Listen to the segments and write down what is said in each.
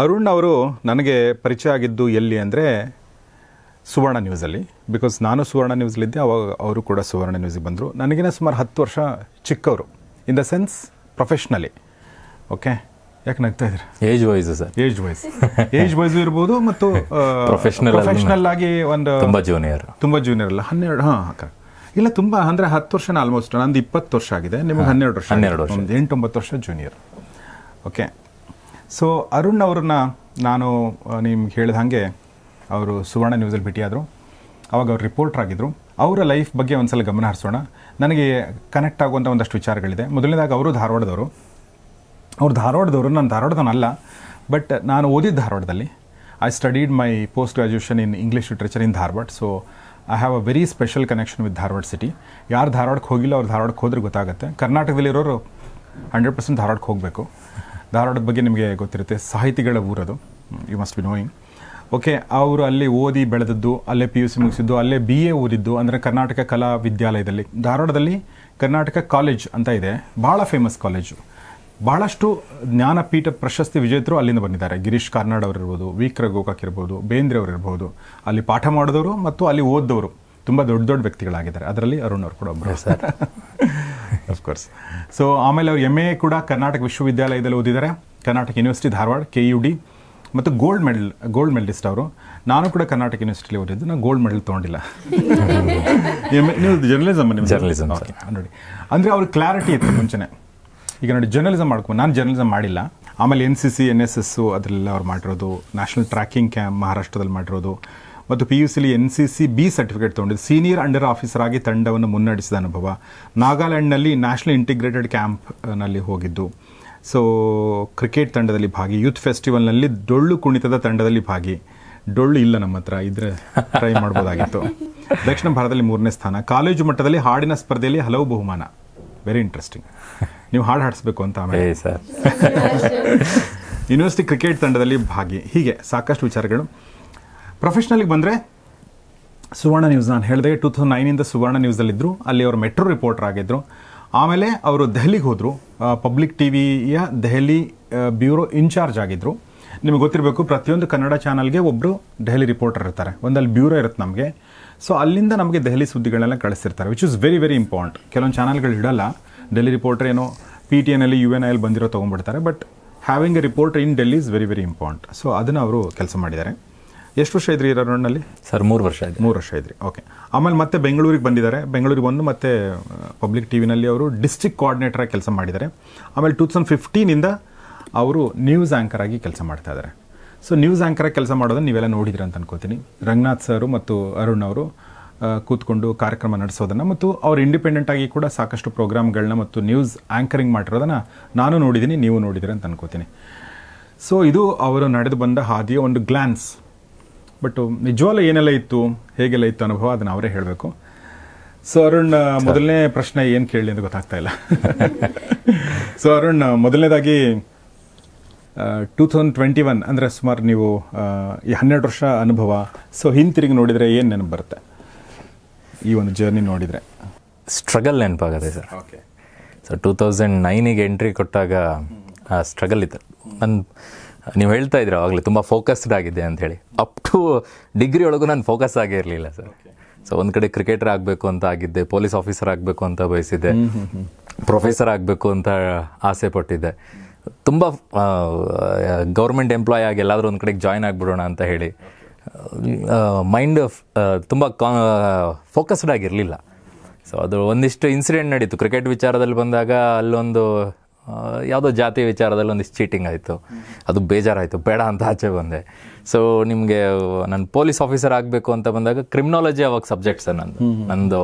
ಅರುಣ್ ಅವರು ನನಗೆ ಪರಿಚಯ ಆಗಿದ್ದು ಎಲ್ಲಿ ಅಂದರೆ ಸುವರ್ಣ ನ್ಯೂಸಲ್ಲಿ ಬಿಕಾಸ್ ನಾನು ಸುವರ್ಣ ನ್ಯೂಸಲ್ಲಿದ್ದೆ ಅವಾಗ ಅವರು ಕೂಡ ಸುವರ್ಣ ನ್ಯೂಸಿಗೆ ಬಂದರು ನನಗಿನ ಸುಮಾರು ಹತ್ತು ವರ್ಷ ಚಿಕ್ಕವರು in the sense professionally okay ಯಾಕೆ ನಗ್ತಾ ಇದ್ರೆ age wise sir age wise age wise ಇರ್ಬೋದು ಮತ್ತು ಪ್ರೊಫೆಷನಲ್ ಪ್ರೊಫೆಷ್ನಲ್ ಆಗಿ ಒಂದು ತುಂಬ ಜೂನಿಯರ್ ತುಂಬ ಜೂನಿಯರ್ ಅಲ್ಲ ಹನ್ನೆರಡು ಹಾಂ ಕರೆಕ್ಟ್ ಇಲ್ಲ ತುಂಬ ಅಂದರೆ ಹತ್ತು ವರ್ಷನ ಆಲ್ಮೋಸ್ಟ್ ನಂದು ಇಪ್ಪತ್ತು ವರ್ಷ ಆಗಿದೆ ನಿಮಗೆ ಹನ್ನೆರಡು ವರ್ಷ ಹನ್ನೆರಡು ವರ್ಷ ಎಂಟೊಂಬತ್ತು ವರ್ಷ ಜೂನಿಯರ್ ಓಕೆ ಸೊ ಅರುಣ್ ಅವ್ರನ್ನ ನಾನು ನಿಮ್ಗೆ ಹೇಳಿದ ಹಾಗೆ ಅವರು ಸುವರ್ಣ ನ್ಯೂಸಲ್ಲಿ ಭೇಟಿಯಾದರು ಅವಾಗ ಅವ್ರು ರಿಪೋರ್ಟರ್ ಆಗಿದ್ದರು ಅವರ ಲೈಫ್ ಬಗ್ಗೆ ಒಂದು ಸಲ ಗಮನ ಹರಿಸೋಣ ನನಗೆ ಕನೆಕ್ಟ್ ಆಗುವಂಥ ಒಂದಷ್ಟು ವಿಚಾರಗಳಿದೆ ಮೊದಲನೇದಾಗಿ ಅವರು ಧಾರವಾಡದವರು ಅವ್ರು ಧಾರವಾಡದವರು ನಾನು ಧಾರವಾಡದವನಲ್ಲ ಬಟ್ ನಾನು ಓದಿದ್ದು ಧಾರವಾಡದಲ್ಲಿ I studied my post graduation in English literature in Dharwad so I have a very special connection with Dharwad city ಯಾರು ಧಾರವಾಡಕ್ಕೆ ಹೋಗಿಲ್ಲ ಅವ್ರು ಧಾರವಾಡಕ್ಕೆ ಹೋದ್ರೆ ಗೊತ್ತಾಗುತ್ತೆ ಕರ್ನಾಟಕದಲ್ಲಿರೋರು ಹಂಡ್ರೆಡ್ ಪರ್ಸೆಂಟ್ ಧಾರವಾಡಕ್ಕೆ ಹೋಗಬೇಕು ಧಾರವಾಡದ ಬಗ್ಗೆ ನಿಮಗೆ ಗೊತ್ತಿರುತ್ತೆ ಸಾಹಿತಿಗಳ ಊರದು you must be knowing okay ಅವರು ಅಲ್ಲಿ ಓದಿ ಬೆಳೆದದ್ದು ಅಲ್ಲೇ ಪಿ ಯು ಸಿ ಮುಗಿಸಿದ್ದು ಅಲ್ಲೇ ಬಿ ಎ ಓದಿದ್ದು ಅಂದರೆ ಕರ್ನಾಟಕ ಕಲಾ ವಿದ್ಯಾಲಯದಲ್ಲಿ ಧಾರವಾಡದಲ್ಲಿ ಕರ್ನಾಟಕ ಕಾಲೇಜ್ ಅಂತ ಇದೆ ಭಾಳ ಫೇಮಸ್ ಕಾಲೇಜು ಭಾಳಷ್ಟು ಜ್ಞಾನಪೀಠ ಪ್ರಶಸ್ತಿ ವಿಜೇತರು ಅಲ್ಲಿಂದ ಬಂದಿದ್ದಾರೆ ಗಿರೀಶ್ ಕಾರ್ನಾಡ್ ಅವರಿರ್ಬೋದು ವಿಕ್ರ ಗೋಕಾಕ್ ಇರ್ಬೋದು ಬೇಂದ್ರೆ ಅವರಿರ್ಬೋದು ಅಲ್ಲಿ ಪಾಠ ಮಾಡಿದವರು ಮತ್ತು ಅಲ್ಲಿ ಓದ್ದವರು ತುಂಬ ದೊಡ್ಡ ದೊಡ್ಡ ವ್ಯಕ್ತಿಗಳಾಗಿದ್ದಾರೆ ಅದರಲ್ಲಿ ಅರುಣ್ ಅವರು ಕೂಡ ಒಬ್ಬರು ಸರ್ ಅಫ್ಕೋರ್ಸ್ ಸೊ ಆಮೇಲೆ ಅವ್ರು ಎಮ್ ಎ ಕೂಡ ಕರ್ನಾಟಕ ವಿಶ್ವವಿದ್ಯಾಲಯದಲ್ಲಿ ಓದಿದ್ದಾರೆ Karnataka university Dharwad K U D ಮತ್ತು ಗೋಲ್ಡ್ ಮೆಡಲ್ ಗೋಲ್ಡ್ ಮೆಡಲಿಸ್ಟ್ ಅವರು ನಾನು ಕೂಡ ಕರ್ನಾಟಕ ಯೂನಿವರ್ಸಿಟಿಲಿ ಓದಿದ್ದು ನಾನು ಗೋಲ್ಡ್ ಮೆಡಲ್ ತೊಗೊಂಡಿಲ್ಲ ನೀವು ಜರ್ನಲಿಸಮ್ ನಿಮ್ಮ ಜರ್ನಲಿಸಮ್ ನೋಡಿ ಅಂದರೆ ಅವ್ರ ಕ್ಲಾರಿಟಿ ಇತ್ತು ಮುಂಚೆನೆ ಈಗ ನೋಡಿ ಜರ್ನಲಿಸಮ್ ಮಾಡ್ಕೊಂಡು ನಾನು ಜರ್ನಲಿಸಮ್ ಮಾಡಿಲ್ಲ ಆಮೇಲೆ N C C N S S ಅದರಲ್ಲೆಲ್ಲ ಅವ್ರು ಮಾಡಿರೋದು ನ್ಯಾಷನಲ್ ಟ್ರ್ಯಾಕಿಂಗ್ ಕ್ಯಾಂಪ್ ಮಹಾರಾಷ್ಟ್ರದಲ್ಲಿ ಮಾಡಿರೋದು ಮತ್ತು ಪಿ ಯು ಸಿಲಿ N C C B certificate ತೊಗೊಂಡಿದ್ದು ಸೀನಿಯರ್ ಅಂಡರ್ ಆಫೀಸರ್ ಆಗಿ ತಂಡವನ್ನು ಮುನ್ನಡೆಸಿದ ಅನುಭವ ನಾಗಾಲ್ಯಾಂಡ್ನಲ್ಲಿ ನ್ಯಾಷನಲ್ ಇಂಟಿಗ್ರೇಟೆಡ್ ಕ್ಯಾಂಪ್ನಲ್ಲಿ ಹೋಗಿದ್ದು ಸೊ ಕ್ರಿಕೆಟ್ ತಂಡದಲ್ಲಿ ಭಾಗಿ ಯೂತ್ ಫೆಸ್ಟಿವಲ್ನಲ್ಲಿ ಡೊಳ್ಳು ಕುಣಿತದ ತಂಡದಲ್ಲಿ ಭಾಗಿ ಡೊಳ್ಳು ಇಲ್ಲ ನಮ್ಮ ಹತ್ರ ಇದ್ರೆ ಟ್ರೈ ಮಾಡ್ಬೋದಾಗಿತ್ತು ದಕ್ಷಿಣ ಭಾರತದಲ್ಲಿ ಮೂರನೇ ಸ್ಥಾನ ಕಾಲೇಜು ಮಟ್ಟದಲ್ಲಿ ಹಾಡಿನ ಸ್ಪರ್ಧೆಯಲ್ಲಿ ಹಲವು ಬಹುಮಾನ ವೆರಿ ಇಂಟ್ರೆಸ್ಟಿಂಗ್ ನೀವು ಹಾಡು ಹಾಡಿಸ್ಬೇಕು ಅಂತ ಆಮೇಲೆ ಯೂನಿವರ್ಸಿಟಿ ಕ್ರಿಕೆಟ್ ತಂಡದಲ್ಲಿ ಭಾಗಿ ಹೀಗೆ ಸಾಕಷ್ಟು ವಿಚಾರಗಳು ಪ್ರೊಫೆಷ್ನಲಿಗೆ ಬಂದರೆ ಸುವರ್ಣ ನ್ಯೂಸ್ ನಾನು ಹೇಳಿದೆ ಟೂ ತೌಸಂಡ್ ನೈನಿಂದ ಸುವರ್ಣ ನ್ಯೂಸಲ್ಲಿದ್ದರು ಅಲ್ಲಿ ಅವರು ಮೆಟ್ರೋ ರಿಪೋರ್ಟರ್ ಆಗಿದ್ದರು ಆಮೇಲೆ ಅವರು ದೆಹಲಿಗೆ ಹೋದರು ಪಬ್ಲಿಕ್ ಟಿ ವಿಯ ದೆಹಲಿ ಬ್ಯೂರೋ ಇನ್ಚಾರ್ಜ್ ಆಗಿದ್ದರು ನಿಮಗೆ ಗೊತ್ತಿರಬೇಕು ಪ್ರತಿಯೊಂದು ಕನ್ನಡ ಚಾನಲ್ಗೆ ಒಬ್ಬರು ದೆಹಲಿ ರಿಪೋರ್ಟರ್ ಇರ್ತಾರೆ ಒಂದಲ್ಲಿ ಬ್ಯೂರೋ ಇರುತ್ತೆ ನಮಗೆ ಸೊ ಅಲ್ಲಿಂದ ನಮಗೆ ದೆಹಲಿ ಸುದ್ದಿಗಳನ್ನೆಲ್ಲ ಕಳಿಸಿರ್ತಾರೆ which is very very important ಕೆಲವೊಂದು ಚಾನಲ್ಗಳು ಇಡಲ್ಲ ಡೆಲ್ಲಿ ರಿಪೋರ್ಟರ್ ಏನೋ ಪಿ ಟಿ ಎನ್ ಅಲ್ಲಿ ಯು ಎನ್ ಐಲ್ಲಿ ಬಂದಿರೋ ತೊಗೊಂಡ್ಬಿಡ್ತಾರೆ but having a reporter in Delhi is very very important so ಅದನ್ನು ಅವರು ಕೆಲಸ ಮಾಡಿದ್ದಾರೆ ಎಷ್ಟು ವರ್ಷ ಇದ್ರಿ ರನ್ನಲ್ಲಿ ಸರ್ ಮೂರು ವರ್ಷ ಇದೆ ಮೂರು ವರ್ಷ ಇದ್ರಿ ಓಕೆ ಆಮೇಲೆ ಮತ್ತೆ ಬೆಂಗಳೂರಿಗೆ ಬಂದಿದ್ದಾರೆ ಬೆಂಗಳೂರಿಗೆ ಬಂದು ಮತ್ತೆ ಪಬ್ಲಿಕ್ ಟಿ ವಿನಲ್ಲಿ ಅವರು ಡಿಸ್ಟ್ರಿಕ್ಟ್ ಕೋಆರ್ಡಿನೇಟರಾಗಿ ಕೆಲಸ ಮಾಡಿದ್ದಾರೆ ಆಮೇಲೆ ಟೂ ತೌಸಂಡ್ ಫಿಫ್ಟೀನಿಂದ ಅವರು ನ್ಯೂಸ್ ಆ್ಯಂಕರ್ ಆಗಿ ಕೆಲಸ ಮಾಡ್ತಾ ಇದ್ದಾರೆ ಸೊ ನ್ಯೂಸ್ ಆ್ಯಂಕರಾಗಿ ಕೆಲಸ ಮಾಡೋದನ್ನು ನೀವೆಲ್ಲ ನೋಡಿದ್ರಿ ಅಂತ ಅನ್ಕೋತೀನಿ ರಂಗನಾಥ್ ಸರು ಮತ್ತು ಅರುಣ್ ಅವರು ಕೂತ್ಕೊಂಡು ಕಾರ್ಯಕ್ರಮ ನಡೆಸೋದನ್ನು ಮತ್ತು ಇಂಡಿಪೆಂಡೆಂಟ್ ಇಂಡಿಪೆಂಡೆಂಟಾಗಿ ಕೂಡ ಸಾಕಷ್ಟು ಪ್ರೋಗ್ರಾಮ್ಗಳನ್ನ ಮತ್ತು ನ್ಯೂಸ್ ಆ್ಯಂಕರಿಂಗ್ ಮಾಡಿರೋದನ್ನು ನಾನು ನೋಡಿದ್ದೀನಿ ನೀವು ನೋಡಿದಿರಿ ಅಂತ ಅನ್ಕೋತೀನಿ ಸೊ ಇದು ಅವರು ನಡೆದು ಬಂದ ಹಾದಿಯ ಒಂದು ಗ್ಲ್ಯಾನ್ಸ್ ಬಟ್ um, ನಿಜವಾಗ್ಲೂ ಏನೆಲ್ಲ ಇತ್ತು ಹೇಗೆಲ್ಲ ಇತ್ತು ಅನುಭವ ಅದನ್ನ ಅವರೇ ಹೇಳಬೇಕು ಸೊ ಅರುಣ್ ಮೊದಲನೇ ಪ್ರಶ್ನೆ ಏನು ಕೇಳಿ ಅಂತ ಗೊತ್ತಾಗ್ತಾ ಇಲ್ಲ ಸೊ ಅರುಣ್ ಮೊದಲನೇದಾಗಿ ಟೂ ತೌಸಂಡ್ ಟ್ವೆಂಟಿ ಒನ್ ಅಂದರೆ ಸುಮಾರು ನೀವು ಈ ಹನ್ನೆರಡು ವರ್ಷ ಅನುಭವ ಸೊ ಹಿಂತಿರುಗಿ ನೋಡಿದರೆ ಏನು ನೆನಪು ಬರುತ್ತೆ ಈ ಒಂದು ಜರ್ನಿ ನೋಡಿದರೆ ಸ್ಟ್ರಗಲ್ ನೆನಪಾಗತ್ತೆ sir okay so two thousand ನೈನಿಗೆ ಎಂಟ್ರಿ ಕೊಟ್ಟಾಗ ಸ್ಟ್ರಗಲ್ ಇತ್ತು ನನ್ನ ನೀವು ಹೇಳ್ತಾ ಇದ್ರೆ ಆವಾಗಲೇ ತುಂಬ ಫೋಕಸ್ಡ್ ಆಗಿದೆ ಅಂತ ಹೇಳಿ ಅಪ್ ಟು ಡಿಗ್ರಿ ಒಳಗೂ ನಾನು ಫೋಕಸ್ ಆಗೇ ಇರಲಿಲ್ಲ ಸರ್ ಸೊ ಒಂದು ಕಡೆ ಕ್ರಿಕೆಟರ್ ಆಗಬೇಕು ಅಂತ ಆಗಿದ್ದೆ ಪೊಲೀಸ್ ಆಫೀಸರ್ ಆಗಬೇಕು ಅಂತ ಬಯಸಿದ್ದೆ ಪ್ರೊಫೆಸರ್ ಆಗಬೇಕು ಅಂತ ಆಸೆ ಪಟ್ಟಿದ್ದೆ ತುಂಬ ಗೌರ್ಮೆಂಟ್ ಎಂಪ್ಲಾಯ್ ಆಗಿ ಎಲ್ಲಾದರೂ ಒಂದು ಕಡೆಗೆ ಜಾಯ್ನ್ ಆಗಿಬಿಡೋಣ ಅಂತ ಹೇಳಿ ಮೈಂಡ್ ತುಂಬ ಕಾ ಫೋಕಸ್ಡ್ ಆಗಿರಲಿಲ್ಲ ಸೊ ಅದು ಒಂದಿಷ್ಟು ಇನ್ಸಿಡೆಂಟ್ ನಡೀತು ಕ್ರಿಕೆಟ್ ವಿಚಾರದಲ್ಲಿ ಬಂದಾಗ ಅಲ್ಲೊಂದು ಯಾವುದೋ ಜಾತಿ ವಿಚಾರದಲ್ಲಿ ಒಂದಿಷ್ಟು ಚೀಟಿಂಗ್ ಆಯಿತು ಅದು ಬೇಜಾರಾಯಿತು ಬೇಡ ಅಂತ ಆಚೆ ಬಂದೆ ಸೊ ನಿಮಗೆ ನಾನು ಪೊಲೀಸ್ ಆಫೀಸರ್ ಆಗಬೇಕು ಅಂತ ಬಂದಾಗ ಕ್ರಿಮಿನಾಲಜಿ ಅವಾಗ ಸಬ್ಜೆಕ್ಟ್ಸ್ ನಂದು ನಂದು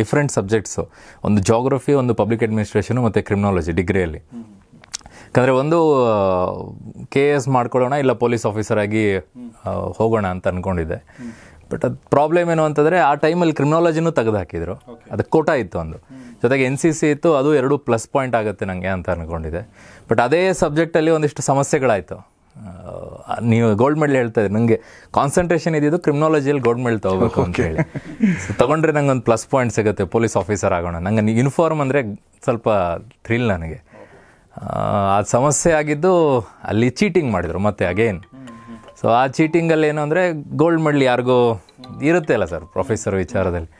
ಡಿಫ್ರೆಂಟ್ ಸಬ್ಜೆಕ್ಟ್ಸು ಒಂದು ಜೋಗ್ರಫಿ ಒಂದು ಪಬ್ಲಿಕ್ ಅಡ್ಮಿನಿಸ್ಟ್ರೇಷನು ಮತ್ತು ಕ್ರಿಮಿನಾಲಜಿ ಡಿಗ್ರಿಯಲ್ಲಿ ಯಾಕಂದರೆ ಒಂದು ಕೆ ಎಸ್ ಮಾಡ್ಕೊಳ್ಳೋಣ ಇಲ್ಲ ಪೊಲೀಸ್ ಆಫೀಸರ್ ಆಗಿ ಹೋಗೋಣ ಅಂತ ಅಂದ್ಕೊಂಡಿದ್ದೆ ಬಟ್ ಅದು ಪ್ರಾಬ್ಲಮ್ ಏನು ಅಂತಂದರೆ ಆ ಟೈಮಲ್ಲಿ ಕ್ರಿಮಿನಾಲಜಿನೂ ತೆಗೆದುಹಾಕಿದ್ರು ಅದು ಕೋಟ ಇತ್ತು ಒಂದು ಜೊತೆಗೆ ಎನ್ ಸಿ ಸಿ ಇತ್ತು ಅದು ಎರಡು ಪ್ಲಸ್ ಪಾಯಿಂಟ್ ಆಗುತ್ತೆ ನನಗೆ ಅಂತ ಅಂದ್ಕೊಂಡಿದ್ದೆ ಬಟ್ ಅದೇ ಸಬ್ಜೆಕ್ಟಲ್ಲಿ ಒಂದಿಷ್ಟು ಸಮಸ್ಯೆಗಳಾಯಿತು ನೀವು ಗೋಲ್ಡ್ ಮೆಡಲ್ ಹೇಳ್ತಾ ಇದ್ದೀರಿ ನನಗೆ ಕಾನ್ಸಂಟ್ರೇಷನ್ ಇದ್ದಿದ್ದು ಕ್ರಿಮಿನಾಲಜಿಯಲ್ಲಿ ಗೋಲ್ಡ್ ಮೆಡಲ್ ತಗೋಬೇಕು ಅಂತ ಹೇಳಿ ಸೊ ತೊಗೊಂಡ್ರೆ ನಂಗೆ ಒಂದು ಪ್ಲಸ್ ಪಾಯಿಂಟ್ ಸಿಗುತ್ತೆ ಪೊಲೀಸ್ ಆಫೀಸರ್ ಆಗೋಣ ನನಗೆ ಯೂನಿಫಾರ್ಮ್ ಅಂದರೆ ಸ್ವಲ್ಪ ಥ್ರಿಲ್ ನನಗೆ ಆ ಸಮಸ್ಯೆ ಆಗಿದ್ದು ಅಲ್ಲಿ ಚೀಟಿಂಗ್ ಮಾಡಿದರು ಮತ್ತೆ ಅಗೇನ್ ಸೊ ಆ ಚೀಟಿಂಗಲ್ಲಿ ಏನು ಅಂದರೆ ಗೋಲ್ಡ್ ಮೆಡಲ್ ಯಾರಿಗೂ ಇರುತ್ತೆ ಅಲ್ಲ ಸರ್ ಪ್ರೊಫೆಸರ್ ವಿಚಾರದಲ್ಲಿ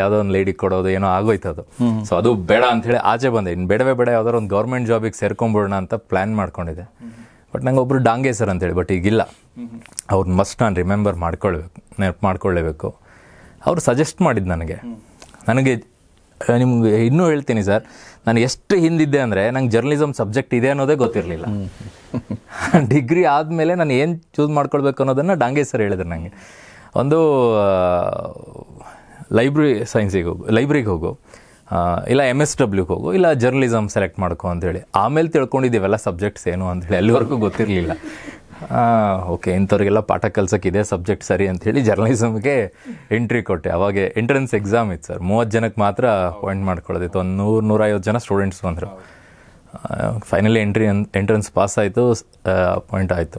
ಯಾವುದೋ ಒಂದು ಲೇಡಿಗೆ ಕೊಡೋದು ಏನೋ ಆಗೋಯ್ತು ಅದು ಸೊ ಅದು ಬೇಡ ಅಂಥೇಳಿ ಆಚೆ ಬಂದೆ ಇನ್ನು ಬೇಡವೇ ಬೇಡ ಯಾವುದಾದ್ರು ಒಂದು ಗೌರ್ಮೆಂಟ್ ಜಾಬಿಗೆ ಸೇರ್ಕೊಂಬಿಡೋಣ ಅಂತ ಪ್ಲ್ಯಾನ್ ಮಾಡ್ಕೊಂಡಿದ್ದೆ ಬಟ್ ನಂಗೆ ಒಬ್ಬರು ಡಾಂಗೆ ಸರ್ ಅಂತೇಳಿ ಬಟ್ ಈಗಿಲ್ಲ ಅವ್ರನ್ನ ಮಸ್ಟ್ ನಾನು ರಿಮೆಂಬರ್ ಮಾಡ್ಕೊಳ್ಬೇಕು ನೆನಪು ಮಾಡ್ಕೊಳ್ಳೇಬೇಕು ಅವರು ಸಜೆಸ್ಟ್ ಮಾಡಿದ್ದು ನನಗೆ ನನಗೆ ನಿಮ್ಗೆ ಇನ್ನೂ ಹೇಳ್ತೀನಿ ಸರ್ ನಾನು ಎಷ್ಟು ಹಿಂದಿದ್ದೆ ಅಂದರೆ ನಂಗೆ ಜರ್ನಲಿಸಮ್ ಸಬ್ಜೆಕ್ಟ್ ಇದೆ ಅನ್ನೋದೇ ಗೊತ್ತಿರಲಿಲ್ಲ ಡಿಗ್ರಿ ಆದಮೇಲೆ ನಾನು ಏನು ಚೂಸ್ ಮಾಡ್ಕೊಳ್ಬೇಕು ಅನ್ನೋದನ್ನು ಡಾಂಗೇ ಸರ್ ಹೇಳಿದ್ರು ನನಗೆ ಒಂದು ಲೈಬ್ರರಿ ಸೈನ್ಸಿಗೆ ಹೋಗು ಲೈಬ್ರರಿಗೆ ಹೋಗು ಇಲ್ಲ ಎಮ್ ಎಸ್ ಡಬ್ಲ್ಯೂಗೆ ಹೋಗು ಇಲ್ಲ ಜರ್ನಲಿಸಮ್ ಸೆಲೆಕ್ಟ್ ಮಾಡ್ಕೊ ಅಂಥೇಳಿ ಆಮೇಲೆ ತಿಳ್ಕೊಂಡಿದ್ದೀವೆಲ್ಲ ಸಬ್ಜೆಕ್ಟ್ಸ್ ಏನು ಅಂತೇಳಿ ಅಲ್ಲಿವರೆಗೂ ಗೊತ್ತಿರಲಿಲ್ಲ ಓಕೆ ಇಂಥವ್ರಿಗೆಲ್ಲ ಪಾಠ ಕೆಲಸಕ್ಕೆ ಇದೆ ಸಬ್ಜೆಕ್ಟ್ ಸರಿ ಅಂಥೇಳಿ ಜರ್ನಲಿಸಮ್ಗೆ ಎಂಟ್ರಿ ಕೊಟ್ಟೆ ಅವಾಗೆ ಎಂಟ್ರೆನ್ಸ್ ಎಕ್ಸಾಮ್ ಇತ್ತು ಸರ್ ಮೂವತ್ತು ಜನಕ್ಕೆ ಮಾತ್ರ ಅಪಾಯಿಂಟ್ ಮಾಡ್ಕೊಳ್ಳೋದಿತ್ತು ಒಂದು ನೂರು ನೂರೈವತ್ತು ಜನ ಸ್ಟೂಡೆಂಟ್ಸ್ ಬಂದರು ಫೈನಲಿ ಎಂಟ್ರಿ ಎಂಟ್ರೆನ್ಸ್ ಪಾಸ್ ಆಯಿತು ಅಪಾಯಿಂಟ್ ಆಯಿತು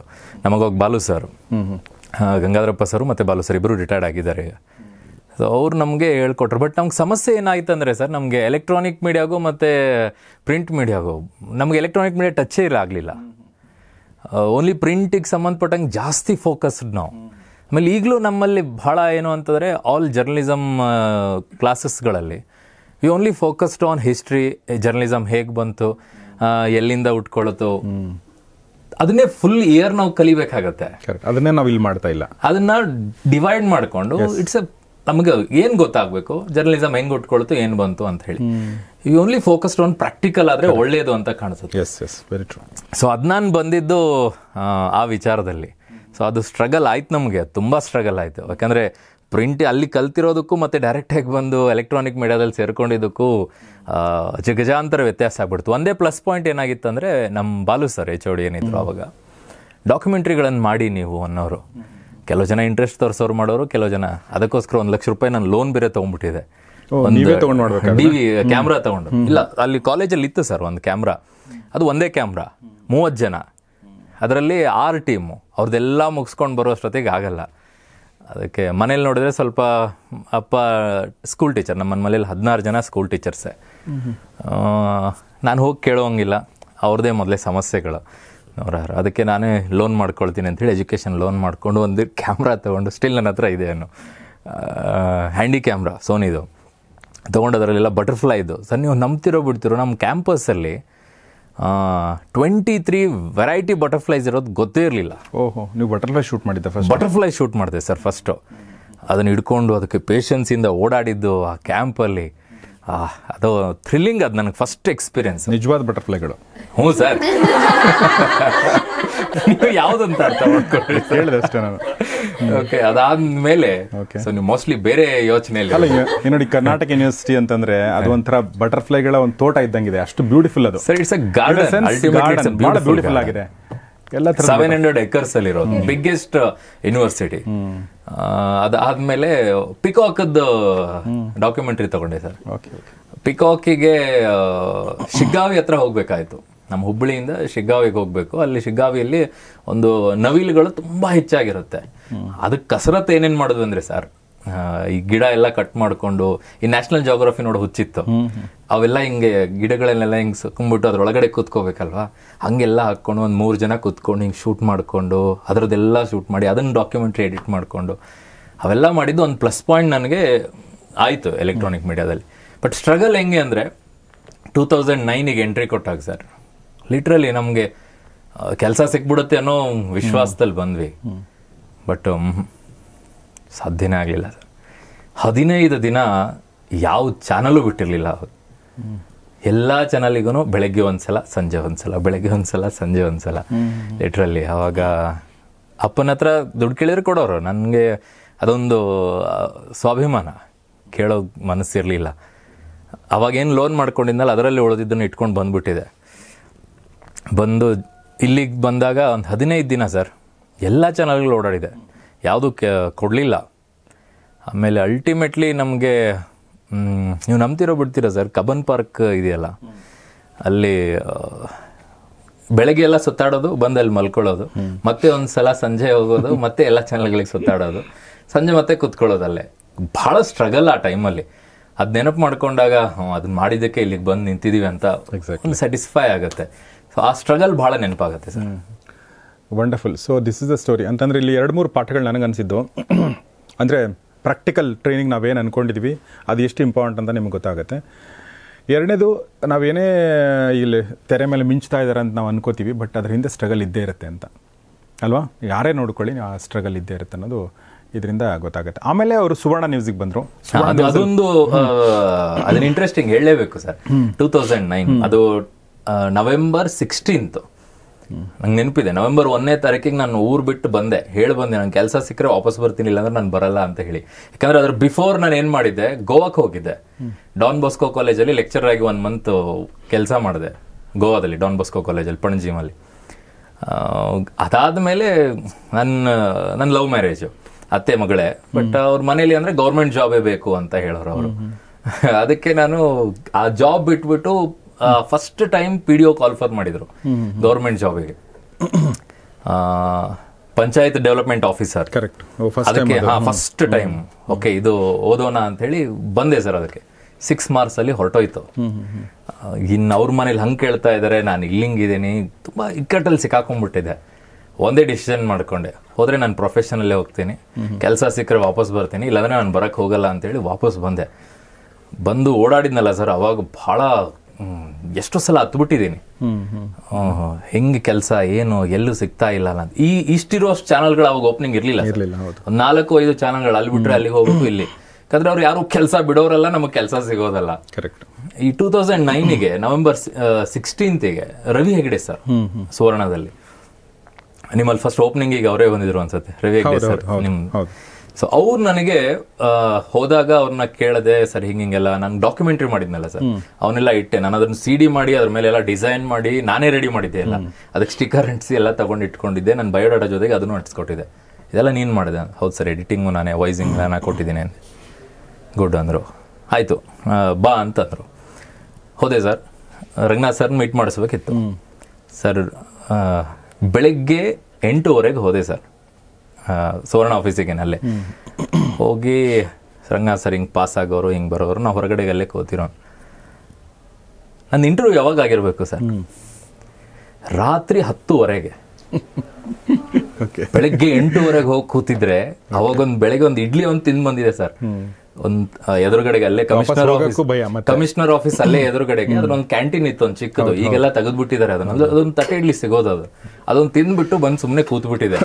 ಹೋಗಿ ಬಾಲು ಸರ್ ಗಂಗಾಧರಪ್ಪ ಸರ್ ಮತ್ತು ಬಾಲು ಸರ್ ಇಬ್ಬರು ರಿಟೈರ್ಡ್ ಆಗಿದ್ದಾರೆ ಈಗ ಸೊ ಅವ್ರು ನಮಗೆ ಹೇಳ್ಕೊಟ್ರು ಬಟ್ ನಮ್ಗೆ ಸಮಸ್ಯೆ ಏನಾಯ್ತು ಅಂದರೆ ಸರ್ ನಮಗೆ ಎಲೆಕ್ಟ್ರಾನಿಕ್ ಮೀಡಿಯಾಗೂ ಮತ್ತು ಪ್ರಿಂಟ್ ಮೀಡಿಯಾಗೂ ನಮಗೆ ಎಲೆಕ್ಟ್ರಾನಿಕ್ ಮೀಡಿಯಾ ಟಚ್ಚೇ ಇಲ್ಲ ಆಗಲಿಲ್ಲ ಓನ್ಲಿ ಪ್ರಿಂಟಿಗೆ ಸಂಬಂಧಪಟ್ಟಂಗೆ ಜಾಸ್ತಿ ಫೋಕಸ್ಡ್ ನಾವು ಆಮೇಲೆ ಈಗಲೂ ನಮ್ಮಲ್ಲಿ ಭಾಳ ಏನು ಅಂತಂದರೆ ಆಲ್ ಜರ್ನಲಿಸಮ್ ಕ್ಲಾಸಸ್ಗಳಲ್ಲಿ we only focused on history journalism ಹೇಗೆ ಬಂತು ಎಲ್ಲಿಂದ ಉಟ್ಕೊಳ್ಳುತ್ತೋ ಅದನ್ನೇ ಫುಲ್ ಇಯರ್ ನಾವು ಕಲಿಬೇಕಾಗತ್ತೆ ಅದನ್ನೇ ನಾವು ಇಲ್ಲಿ ಮಾಡ್ತಾ ಇಲ್ಲ ಅದನ್ನ ಡಿವೈಡ್ ಮಾಡಿಕೊಂಡು ಇಟ್ಸ್ ಎ ನಮಗೆ ಏನು ಗೊತ್ತಾಗಬೇಕು ಜರ್ನಲಿಸಮ್ ಹೆಂಗ್ ಉಟ್ಕೊಳ್ತು ಏನ್ ಬಂತು ಅಂತ ಹೇಳಿ you only focused on practical ಆದ್ರೆ ಒಳ್ಳೆಯದು ಅಂತ ಕಾಣಿಸುತ್ತೆ ಎಸ್ ಎಸ್ ವೆರಿ ಸೊ ಅದ್ ನಾನ್ ಬಂದಿದ್ದು ಆ ವಿಚಾರದಲ್ಲಿ ಸೊ ಅದು ಸ್ಟ್ರಗಲ್ ಆಯ್ತು ನಮಗೆ ತುಂಬಾ ಸ್ಟ್ರಗಲ್ ಆಯ್ತು ಯಾಕಂದ್ರೆ ಪ್ರಿಂಟ್ ಅಲ್ಲಿ ಕಲ್ತಿರೋದಕ್ಕೂ ಡೈರೆಕ್ಟ್ ಡೈರೆಕ್ಟಾಗಿ ಬಂದು ಎಲೆಕ್ಟ್ರಾನಿಕ್ ಮೀಡಿಯಾದಲ್ಲಿ ಸೇರ್ಕೊಂಡಿದ್ದಕ್ಕೂ ಜಗಜಾಂತರ ವ್ಯತ್ಯಾಸ ಆಗ್ಬಿಡ್ತು ಒಂದೇ ಪ್ಲಸ್ ಪಾಯಿಂಟ್ ಏನಾಗಿತ್ತು ಅಂದರೆ ನಮ್ಮ ಬಾಲು ಸರ್ ಎಚ್ ಓಡಿ ಏನಿದ್ರು ಅವಾಗ ಡಾಕ್ಯುಮೆಂಟ್ರಿಗಳನ್ನು ಮಾಡಿ ನೀವು ಅನ್ನೋರು ಕೆಲವು ಜನ ಇಂಟ್ರೆಸ್ಟ್ ತೋರಿಸೋರು ಮಾಡೋರು ಕೆಲವು ಜನ ಅದಕ್ಕೋಸ್ಕರ ಒಂದು ಲಕ್ಷ ರೂಪಾಯಿ ನಾನು ಲೋನ್ ಬೇರೆ ತೊಗೊಂಡ್ಬಿಟ್ಟಿದೆ ಡಿ ವಿ ಕ್ಯಾಮ್ರಾ ತಗೊಂಡು ಇಲ್ಲ ಅಲ್ಲಿ ಕಾಲೇಜಲ್ಲಿ ಇತ್ತು ಸರ್ ಒಂದು ಕ್ಯಾಮ್ರಾ ಅದು ಒಂದೇ ಕ್ಯಾಮ್ರಾ ಮೂವತ್ತು ಜನ ಅದರಲ್ಲಿ ಆರು ಟೀಮು ಅವ್ರದ್ದೆಲ್ಲ ಮುಗಿಸ್ಕೊಂಡು ಬರೋ ಅಷ್ಟೊತ್ತಿಗೆ ಆಗಲ್ಲ ಅದಕ್ಕೆ ಮನೇಲಿ ನೋಡಿದ್ರೆ ಸ್ವಲ್ಪ ಅಪ್ಪ ಸ್ಕೂಲ್ ಟೀಚರ್ ನಮ್ಮ ಮನೇಲಿ ಹದಿನಾರು ಜನ ಸ್ಕೂಲ್ ಟೀಚರ್ಸೆ ನಾನು ಹೋಗಿ ಕೇಳೋಂಗಿಲ್ಲ ಅವ್ರದೇ ಮೊದಲೇ ಸಮಸ್ಯೆಗಳು ಅವರ ಅದಕ್ಕೆ ನಾನೇ ಲೋನ್ ಮಾಡ್ಕೊಳ್ತೀನಿ ಅಂತೇಳಿ ಎಜುಕೇಷನ್ ಲೋನ್ ಮಾಡಿಕೊಂಡು ಒಂದು ಕ್ಯಾಮ್ರಾ ತೊಗೊಂಡು ಸ್ಟಿಲ್ ನನ್ನ ಹತ್ರ ಇದೆ ಅನ್ನು ಹ್ಯಾಂಡಿ ಕ್ಯಾಮ್ರಾ ಸೋನಿದು ತೊಗೊಂಡು ಅದರಲ್ಲೆಲ್ಲ ಬಟರ್ಫ್ಲೈ ಇದು ಸರ್ ನೀವು ನಂಬ್ತಿರೋ ಬಿಡ್ತಿರೋ ನಮ್ಮ ಕ್ಯಾಂಪಸಲ್ಲಿ ಟ್ವೆಂಟಿ ತ್ರೀ ವೆರೈಟಿ ಬಟರ್ಫ್ಲೈಸ್ ಇರೋದು ಗೊತ್ತೇ ಇರಲಿಲ್ಲ ಓಹೋ ನೀವು ಬಟರ್ಫ್ಲೈ ಶೂಟ್ ಮಾಡಿದ್ದೆ ಫಸ್ಟ್ ಬಟರ್ಫ್ಲೈ ಶೂಟ್ ಮಾಡಿದೆ ಸರ್ ಫಸ್ಟು ಅದನ್ನು ಹಿಡ್ಕೊಂಡು ಅದಕ್ಕೆ ಪೇಷನ್ಸಿಂದ ಓಡಾಡಿದ್ದು ಆ ಕ್ಯಾಂಪಲ್ಲಿ ಅದು ಥ್ರಿಲ್ಲಿಂಗ್ ಅದು ನನಗೆ ಫಸ್ಟ್ ಎಕ್ಸ್ಪೀರಿಯನ್ಸ್ ನಿಜವಾದ ಬಟರ್ಫ್ಲೈಗಳು ಹ್ಞೂ ಸರ್ ನೀವು ಯಾವುದಂತ ಅರ್ಥ ಮಾಡ್ಕೊಳ್ಳಿ ಹೇಳಿದೆ ಅಷ್ಟೇ ನಾನು ಓಕೆ ಅದಾದ್ಮೇಲೆ ಮೋಸ್ಟ್ಲಿ ಬೇರೆ ಯೋಚನೆ ಅಲ್ಲ ನೋಡಿ ಕರ್ನಾಟಕ ಯೂನಿವರ್ಸಿಟಿ ಅಂತಂದ್ರೆ ಅದು ಒಂಥರ ಬಟರ್ಫ್ಲೈಗಳ ಒಂದು ತೋಟ ಇದ್ದಂಗಿದೆ ಅಷ್ಟು ಬ್ಯೂಟಿಫುಲ್ ಅದು ಸರ್ ಇಟ್ಸ್ ಗಾರ್ಡನ್ ಅಲ್ಟಿಮೇಟ್ ಬಹಳ ಬ್ಯೂಟಿಫುಲ್ ಆಗಿದೆ ಎಲ್ಲ ಸೆವೆನ್ ಹಂಡ್ರೆಡ್ ಎಕರ್ಸ್ ಅಲ್ಲಿ ಇರೋದು ಬಿಗ್ಗೆಸ್ಟ್ ಯೂನಿವರ್ಸಿಟಿ uh, ಅದಾದ್ಮೇಲೆ ಪಿಕಾಕದ್ದು ಡಾಕ್ಯುಮೆಂಟ್ರಿ ತಗೊಂಡೆ ಸರ್ ಪಿಕಾಕಿಗೆ ಶಿಗ್ಗಾವಿ ಹತ್ರ ಹೋಗ್ಬೇಕಾಯ್ತು ನಮ್ಮ ಹುಬ್ಬಳ್ಳಿಯಿಂದ ಶಿಗ್ಗಾವಿಗೆ ಹೋಗಬೇಕು ಅಲ್ಲಿ ಶಿಗ್ಗಾವಿಯಲ್ಲಿ ಒಂದು ನವಿಲುಗಳು ತುಂಬ ಹೆಚ್ಚಾಗಿರುತ್ತೆ ಅದಕ್ಕೆ ಕಸರತ್ತು ಏನೇನು ಮಾಡೋದು ಅಂದರೆ ಸರ್ ಈ ಗಿಡ ಎಲ್ಲ ಕಟ್ ಮಾಡಿಕೊಂಡು ಈ ನ್ಯಾಷನಲ್ ಜೋಗ್ರಫಿ ನೋಡಿ ಹುಚ್ಚಿತ್ತು ಅವೆಲ್ಲ ಹಿಂಗೆ ಗಿಡಗಳನ್ನೆಲ್ಲ ಹಿಂಗೆ ಸುಕ್ಕೊಂಬಿಟ್ಟು ಅದ್ರೊಳಗಡೆ ಕೂತ್ಕೋಬೇಕಲ್ವಾ ಹಂಗೆಲ್ಲ ಹಾಕ್ಕೊಂಡು ಒಂದು ಮೂರು ಜನ ಕೂತ್ಕೊಂಡು ಹಿಂಗೆ ಶೂಟ್ ಮಾಡಿಕೊಂಡು ಅದರದ್ದೆಲ್ಲ ಶೂಟ್ ಮಾಡಿ ಅದನ್ನು ಡಾಕ್ಯುಮೆಂಟ್ರಿ ಎಡಿಟ್ ಮಾಡಿಕೊಂಡು ಅವೆಲ್ಲ ಮಾಡಿದ್ದು ಒಂದು ಪ್ಲಸ್ ಪಾಯಿಂಟ್ ನನಗೆ ಆಯಿತು ಎಲೆಕ್ಟ್ರಾನಿಕ್ ಮೀಡಿಯಾದಲ್ಲಿ ಬಟ್ ಸ್ಟ್ರಗಲ್ ಹೆಂಗೆ ಅಂದರೆ ಟೂ ತೌಸಂಡ್ ನೈನಿಗೆ ಎಂಟ್ರಿ ಕೊಟ್ಟಾಗ ಸರ್ ಲಿಟ್ರಲಿ ನಮಗೆ ಕೆಲಸ ಸಿಕ್ಬಿಡುತ್ತೆ ಅನ್ನೋ ವಿಶ್ವಾಸದಲ್ಲಿ ಬಂದ್ವಿ ಬಟ್ ಸಾಧ್ಯನೇ ಆಗಲಿಲ್ಲ ಹದಿನೈದು ದಿನ ಯಾವ ಚಾನಲ್ಲೂ ಬಿಟ್ಟಿರಲಿಲ್ಲ ಅವರು ಎಲ್ಲ ಚಾನಲಿಗೂ ಬೆಳಗ್ಗೆ ಒಂದ್ಸಲ ಸಲ ಸಂಜೆ ಒಂದ್ಸಲ ಸಲ ಬೆಳಗ್ಗೆ ಒಂದು ಸಲ ಸಂಜೆ ಒಂದ್ಸಲ ಸಲ ಲಿಟ್ರಲಿ ಆವಾಗ ಅಪ್ಪನ ಹತ್ರ ದುಡ್ಡು ಕೇಳಿದ್ರೆ ಕೊಡೋರು ನನಗೆ ಅದೊಂದು ಸ್ವಾಭಿಮಾನ ಕೇಳೋ ಮನಸ್ಸಿರಲಿಲ್ಲ ಅವಾಗೇನು ಲೋನ್ ಮಾಡ್ಕೊಂಡಿದ್ನಲ್ಲ ಅದರಲ್ಲಿ ಉಳಿದಿದ್ದನ್ನು ಇಟ್ಕೊಂಡು ಬಂದ್ಬಿಟ್ಟಿದೆ ಬಂದು ಇಲ್ಲಿಗೆ ಬಂದಾಗ ಒಂದು ಹದಿನೈದು ದಿನ ಸರ್ ಎಲ್ಲ ಚಾನಲ್ಗಳು ಓಡಾಡಿದೆ ಯಾವುದು ಕೊಡಲಿಲ್ಲ ಆಮೇಲೆ ಅಲ್ಟಿಮೇಟ್ಲಿ ನಮಗೆ ನೀವು ನಂಬ್ತಿರೋ ಬಿಡ್ತೀರ ಸರ್ ಕಬನ್ ಪಾರ್ಕ್ ಇದೆಯಲ್ಲ ಅಲ್ಲಿ ಬೆಳಗ್ಗೆ ಎಲ್ಲ ಸುತ್ತಾಡೋದು ಬಂದು ಅಲ್ಲಿ ಮಲ್ಕೊಳ್ಳೋದು ಮತ್ತೆ ಒಂದು ಸಲ ಸಂಜೆ ಹೋಗೋದು ಮತ್ತೆ ಎಲ್ಲ ಚಾನಲ್ಗಳಿಗೆ ಸುತ್ತಾಡೋದು ಸಂಜೆ ಮತ್ತೆ ಕುತ್ಕೊಳ್ಳೋದು ಅಲ್ಲೇ ಭಾಳ ಸ್ಟ್ರಗಲ್ ಆ ಟೈಮಲ್ಲಿ ಅದು ನೆನಪು ಮಾಡ್ಕೊಂಡಾಗ ಅದನ್ನ ಮಾಡಿದ್ದಕ್ಕೆ ಇಲ್ಲಿಗೆ ಬಂದು ನಿಂತಿದ್ದೀವಿ ಅಂತ ಒಂದು ಸ್ಯಾಟಿಸ್ಫೈ ಆಗುತ್ತೆ ಸೊ ಆ ಸ್ಟ್ರಗಲ್ ಭಾಳ ನೆನಪಾಗುತ್ತೆ sir wonderful so this is the story ಅಂತಂದರೆ ಇಲ್ಲಿ ಎರಡು ಮೂರು ಪಾಠಗಳು ನನಗೆ ಅನಿಸಿದ್ದು ಅಂದರೆ ಪ್ರಾಕ್ಟಿಕಲ್ ಟ್ರೈನಿಂಗ್ ನಾವೇನು ಅಂದ್ಕೊಂಡಿದ್ವಿ ಅದು ಎಷ್ಟು ಇಂಪಾರ್ಟೆಂಟ್ ಅಂತ ನಿಮ್ಗೆ ಗೊತ್ತಾಗುತ್ತೆ ಎರಡನೇದು ನಾವೇನೇ ಇಲ್ಲಿ ತೆರೆ ಮೇಲೆ ಮಿಂಚ್ತಾ ಇದ್ದಾರೆ ಅಂತ ನಾವು ಅನ್ಕೋತೀವಿ ಬಟ್ ಅದರ ಹಿಂದೆ ಸ್ಟ್ರಗಲ್ ಇದ್ದೇ ಇರುತ್ತೆ ಅಂತ ಅಲ್ವಾ ಯಾರೇ ನೋಡ್ಕೊಳ್ಳಿ ಆ ಸ್ಟ್ರಗಲ್ ಇದ್ದೇ ಇರುತ್ತೆ ಅನ್ನೋದು ಇದರಿಂದ ಗೊತ್ತಾಗುತ್ತೆ ಆಮೇಲೆ ಅವರು ಸುವರ್ಣ ನ್ಯೂಸಿಗೆ ಬಂದರು ಅದೊಂದು ಅದನ್ನ ಇಂಟ್ರೆಸ್ಟಿಂಗ್ ಹೇಳಲೇಬೇಕು ಸರ್ ಟೂ ತೌಸಂಡ್ ನೈನ್ ಅದು ನವೆಂಬರ್ ಸಿಕ್ಸ್ಟೀನ್ತ್ ನಂಗೆ ನೆನಪಿದೆ ನವೆಂಬರ್ ಒಂದನೇ ತಾರೀಕಿಗೆ ನಾನು ಊರು ಬಿಟ್ಟು ಬಂದೆ ಹೇಳಿ ಬಂದೆ ನಾನು ಕೆಲಸ ಸಿಕ್ಕರೆ ವಾಪಸ್ ಬರ್ತೀನಿ ಇಲ್ಲಾಂದ್ರೆ ನಾನು ಬರಲ್ಲ ಅಂತ ಹೇಳಿ ಯಾಕಂದ್ರೆ ಅದ್ರ ಬಿಫೋರ್ ನಾನು ಏನು ಮಾಡಿದ್ದೆ ಗೋವಾಕ್ಕೆ ಹೋಗಿದ್ದೆ ಡಾನ್ ಬೊಸ್ಕೋ ಕಾಲೇಜಲ್ಲಿ ಲೆಕ್ಚರ್ ಆಗಿ ಒಂದು ಮಂತ್ ಕೆಲಸ ಮಾಡಿದೆ ಗೋವಾದಲ್ಲಿ ಡಾನ್ ಬಾಸ್ಕೋ ಕಾಲೇಜಲ್ಲಿ ಪಣಜಿಮಲ್ಲಿ ಅದಾದ ಮೇಲೆ ನನ್ನ ನನ್ನ ಲವ್ ಮ್ಯಾರೇಜು ಅತ್ತೆ ಮಗಳೇ ಬಟ್ ಅವ್ರ ಮನೇಲಿ ಅಂದ್ರೆ ಗೌರ್ಮೆಂಟ್ ಜಾಬೇ ಬೇಕು ಅಂತ ಹೇಳೋರು ಅವರು ಅದಕ್ಕೆ ನಾನು ಆ ಜಾಬ್ ಬಿಟ್ಬಿಟ್ಟು first time P D O call for ಮಾಡಿದ್ರು ಗೌರ್ಮೆಂಟ್ ಜಾಬಿಗೆ ಪಂಚಾಯತ್ ಡೆವಲಪ್ಮೆಂಟ್ ಆಫೀಸರ್ ಕರೆಕ್ಟ್ ಅದಕ್ಕೆ ಫಸ್ಟ್ ಟೈಮ್ ಓಕೆ ಇದು ಓದೋಣ ಅಂತ ಹೇಳಿ ಬಂದೆ ಸರ್ ಅದಕ್ಕೆ ಸಿಕ್ಸ್ ಮಾರ್ಕ್ಸ್ ಅಲ್ಲಿ ಹೊರಟೋಯ್ತು ಇನ್ನು ಅವ್ರ ಮನೇಲಿ ಹಂಗೆ ಕೇಳ್ತಾ ಇದ್ದಾರೆ ನಾನು ಇಲ್ಲಿಂಗಿದ್ದೀನಿ ತುಂಬ ಇಕ್ಕಟ್ಟಲ್ಲಿ ಸಿಕ್ಕಾಕೊಂಡ್ಬಿಟ್ಟಿದೆ ಒಂದೇ ಡಿಸಿಷನ್ ಮಾಡ್ಕೊಂಡೆ ಹೋದ್ರೆ ನಾನು ಪ್ರೊಫೆಷನಲ್ಲೇ ಹೋಗ್ತೀನಿ ಕೆಲಸ ಸಿಕ್ಕರೆ ವಾಪಸ್ ಬರ್ತೀನಿ ಇಲ್ಲಾಂದ್ರೆ ನಾನು ಬರಕ್ಕೆ ಹೋಗಲ್ಲ ಹೇಳಿ ವಾಪಸ್ ಬಂದೆ ಬಂದು ಓಡಾಡಿದ್ನಲ್ಲ ಸರ್ ಅವಾಗ ಭಾಳ ಎಷ್ಟೋ ಸಲ ಬಿಟ್ಟಿದ್ದೀನಿ ಹೆಂಗ್ ಕೆಲಸ ಏನು ಎಲ್ಲೂ ಸಿಗ್ತಾ ಇಲ್ಲ ಅಂತ ಈ ಇಷ್ಟಿರೋಷ್ಟು ಚಾನಲ್ಗಳು ಅವಾಗ ಓಪನಿಂಗ್ ಇರಲಿಲ್ಲ ಒಂದು ನಾಲ್ಕು ಐದು ಚಾನಲ್ಗಳು ಅಲ್ಲಿ ಬಿಟ್ರೆ ಅಲ್ಲಿ ಹೋಗ್ಬೇಕು ಇಲ್ಲಿ ಯಾಕಂದ್ರೆ ಅವ್ರು ಯಾರು ಕೆಲಸ ಬಿಡೋರಲ್ಲ ನಮಗೆ ಕೆಲಸ ಸಿಗೋದಲ್ಲ ಕರೆಕ್ಟ್ ಈ ಟೂ ತೌಸಂಡ್ ನೈನಿಗೆ ನವೆಂಬರ್ ಸಿಕ್ಸ್ಟೀನ್ತಿಗೆ ರವಿ ಹೆಗಡೆ ಸರ್ ಸುವರ್ಣದಲ್ಲಿ ನಿಮ್ಮಲ್ಲಿ ಫಸ್ಟ್ ಈಗ ಅವರೇ ಬಂದಿದ್ರು ಅನ್ಸುತ್ತೆ ರವಿ ಸರ್ ನಿಮ್ಮ ಸೊ ಅವ್ರು ನನಗೆ ಹೋದಾಗ ಅವ್ರನ್ನ ಕೇಳದೆ ಸರ್ ಹಿಂಗೆಲ್ಲ ನಾನು ಡಾಕ್ಯುಮೆಂಟ್ರಿ ಮಾಡಿದ್ನಲ್ಲ ಸರ್ ಅವನ್ನೆಲ್ಲ ಇಟ್ಟೆ ನಾನು ಅದನ್ನ ಸಿ ಡಿ ಮಾಡಿ ಅದ್ರ ಮೇಲೆ ಎಲ್ಲ ಡಿಸೈನ್ ಮಾಡಿ ನಾನೇ ರೆಡಿ ಮಾಡಿದ್ದೆ ಎಲ್ಲ ಅದಕ್ಕೆ ಸ್ಟಿಕ್ಕರ್ ಅಂಟಿಸಿ ಎಲ್ಲ ತಗೊಂಡು ಇಟ್ಕೊಂಡಿದ್ದೆ ನಾನು ಬಯೋಡಾಟಾ ಜೊತೆಗೆ ಅದನ್ನು ಅಂಟಿಸ್ಕೊಟ್ಟಿದ್ದೆ ಇದೆಲ್ಲ ನೀನು ಮಾಡಿದೆ ಹೌದು ಸರ್ ಎಡಿಟಿಂಗು ನಾನೇ ವಾಯ್ಸಿಂಗ್ ನಾನು ಕೊಟ್ಟಿದ್ದೀನಿ ಅಂತ ಗುಡ್ ಅಂದರು ಆಯಿತು ಬಾ ಅಂತಂದರು ಹೋದೆ ಸರ್ ರಂಗನಾಥ್ ಸರ್ ಮೀಟ್ ಮಾಡಿಸ್ಬೇಕಿತ್ತು ಸರ್ ಬೆಳಗ್ಗೆ ಎಂಟೂವರೆಗೆ ಹೋದೆ ಸರ್ ಸುವರ್ಣ ನಲ್ಲೇ ಹೋಗಿ ರಂಗ ಸರ್ ಹಿಂಗೆ ಪಾಸ್ ಆಗೋರು ಹಿಂಗೆ ಬರೋರು ನಾವು ಅಲ್ಲೇ ಕೂತಿರೋ ನನ್ನ ಇಂಟರ್ವ್ಯೂ ಯಾವಾಗ ಆಗಿರಬೇಕು ಸರ್ ರಾತ್ರಿ ಹತ್ತುವರೆಗೆ ಬೆಳಗ್ಗೆ ಎಂಟೂವರೆಗೆ ಹೋಗಿ ಕೂತಿದ್ರೆ ಅವಾಗೊಂದು ಬೆಳಗ್ಗೆ ಒಂದು ಇಡ್ಲಿ ಒಂದು ತಿಂದು ಬಂದಿದೆ ಸರ್ ಒಂದ್ ಎದುರುಗಡೆ ಅಲ್ಲೇ ಕಮಿಷನರ್ ಆಫೀಸ್ ಕಮಿಷನರ್ ಆಫೀಸ್ ಅಲ್ಲೇ ಎದುರುಗಡೆಗೆ ಅದ್ರೊಂದು ಕ್ಯಾಂಟೀನ್ ಇತ್ತು ಒಂದು ಚಿಕ್ಕದು ಈಗೆಲ್ಲ ತೆಗೆದ್ಬಿಟ್ಟಿದ್ದಾರೆ ಅದನ್ನ ಅದೊಂದು ತಟ್ಟೆ ಇಡ್ಲಿ ಸಿಗೋದು ಅದು ಅದೊಂದು ತಿಂದ್ಬಿಟ್ಟು ಬಂದು ಸುಮ್ಮನೆ ಕೂತ್ಬಿಟ್ಟಿದೆ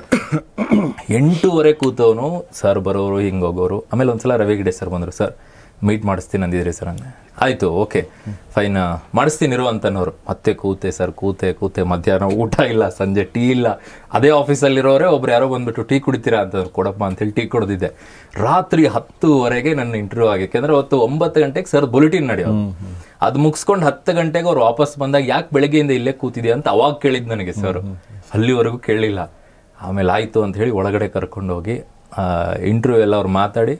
ಎಂಟೂವರೆ ಕೂತವನು ಸರ್ ಬರೋರು ಹಿಂಗೆ ಹೋಗೋರು ಆಮೇಲೆ ಒಂದ್ಸಲ ರವಿ ಗಿಡೆ ಸರ್ ಬಂದ್ರು ಸರ್ ಮೀಟ್ ಮಾಡಿಸ್ತೀನಿ ಅಂದಿದ್ರಿ ಸರ್ ಅಂದ್ರೆ ಆಯಿತು ಓಕೆ ಫೈನ್ ಮಾಡಿಸ್ತೀನಿ ಇರುವಂತನವ್ರು ಮತ್ತೆ ಕೂತೆ ಸರ್ ಕೂತೆ ಕೂತೆ ಮಧ್ಯಾಹ್ನ ಊಟ ಇಲ್ಲ ಸಂಜೆ ಟೀ ಇಲ್ಲ ಅದೇ ಆಫೀಸಲ್ಲಿರೋರೆ ಒಬ್ರು ಯಾರೋ ಬಂದ್ಬಿಟ್ಟು ಟೀ ಕುಡಿತೀರಾ ಅಂತ ಕೊಡಪ್ಪ ಅಂತೇಳಿ ಟೀ ಕುಡಿದಿದ್ದೆ ರಾತ್ರಿ ಹತ್ತುವರೆಗೆ ನನ್ನ ಇಂಟರ್ವ್ಯೂ ಆಗಿ ಯಾಕಂದ್ರೆ ಅವತ್ತು ಒಂಬತ್ತು ಗಂಟೆಗೆ ಸರ್ ಬುಲೆಟಿನ್ ನಡೆಯೋದು ಅದು ಮುಗಿಸ್ಕೊಂಡು ಹತ್ತು ಗಂಟೆಗೆ ಅವ್ರು ವಾಪಸ್ ಬಂದಾಗ ಯಾಕೆ ಬೆಳಗ್ಗೆಯಿಂದ ಇಲ್ಲೇ ಕೂತಿದ್ಯಾ ಅಂತ ಅವಾಗ ಕೇಳಿದ್ದು ನನಗೆ ಸರ್ ಅಲ್ಲಿವರೆಗೂ ಕೇಳಲಿಲ್ಲ ಆಮೇಲೆ ಆಯಿತು ಅಂತ ಹೇಳಿ ಒಳಗಡೆ ಹೋಗಿ ಇಂಟರ್ವ್ಯೂ ಎಲ್ಲ ಅವ್ರು ಮಾತಾಡಿ